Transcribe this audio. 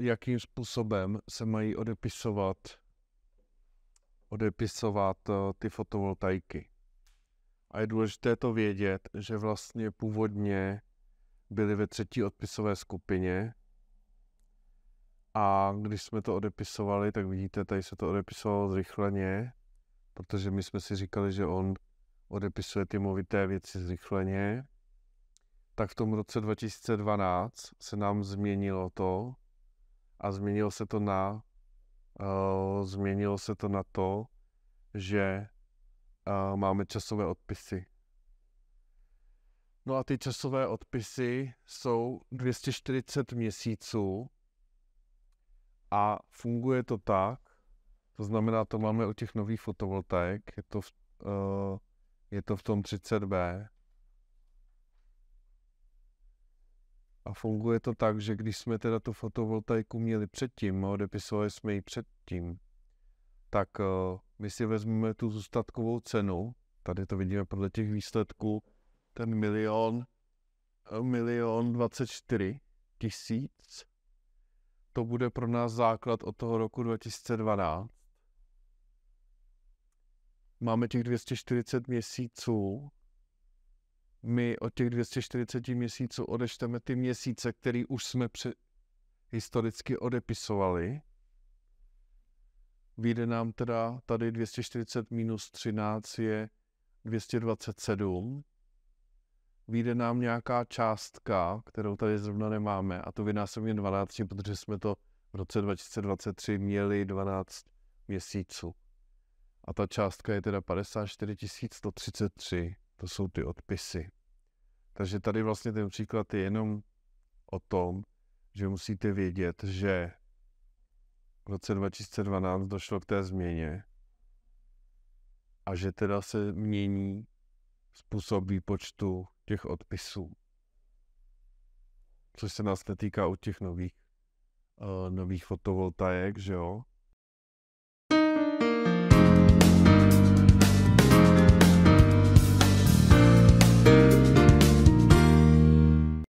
jakým způsobem se mají odepisovat, odepisovat eh, ty fotovoltaiky. A je důležité to vědět, že vlastně původně byly ve třetí odpisové skupině a když jsme to odepisovali, tak vidíte, tady se to odepisovalo zrychleně, protože my jsme si říkali, že on odepisuje ty movité věci zrychleně, tak v tom roce 2012 se nám změnilo to a změnilo se to na, uh, změnilo se to na to, že uh, máme časové odpisy. No a ty časové odpisy jsou 240 měsíců a funguje to tak, to znamená, to máme u těch nových fotovoltaik, je to v, uh, je to v tom 30B, A funguje to tak, že když jsme teda tu fotovoltaiku měli předtím, a odepisovali jsme ji předtím, tak eh, my si vezmeme tu zůstatkovou cenu, tady to vidíme podle těch výsledků, ten milion, eh, milion 24 tisíc, to bude pro nás základ od toho roku 2012. Máme těch 240 měsíců, my od těch 240 měsíců odečteme ty měsíce, které už jsme pře- historicky odepisovali, vyjde nám teda tady 240 minus 13 je 227, vyjde nám nějaká částka, kterou tady zrovna nemáme, a to vynásobně 12, protože jsme to v roce 2023 měli 12 měsíců. A ta částka je teda 54 133 to jsou ty odpisy. Takže tady vlastně ten příklad je jenom o tom, že musíte vědět, že v roce 2012 došlo k té změně a že teda se mění způsob výpočtu těch odpisů. Což se nás netýká u těch nových, uh, nových fotovoltaik, že jo?